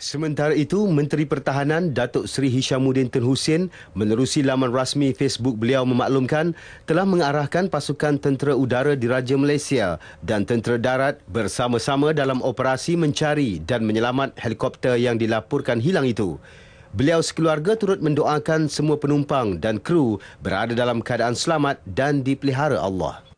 Sementara itu, Menteri Pertahanan Datuk Seri Hishamuddin Tun Hussein menerusi laman rasmi Facebook beliau memaklumkan telah mengarahkan pasukan tentera udara di Raja Malaysia dan tentera darat bersama-sama dalam operasi mencari dan menyelamat helikopter yang dilaporkan hilang itu. Beliau sekeluarga turut mendoakan semua penumpang dan kru berada dalam keadaan selamat dan dipelihara Allah.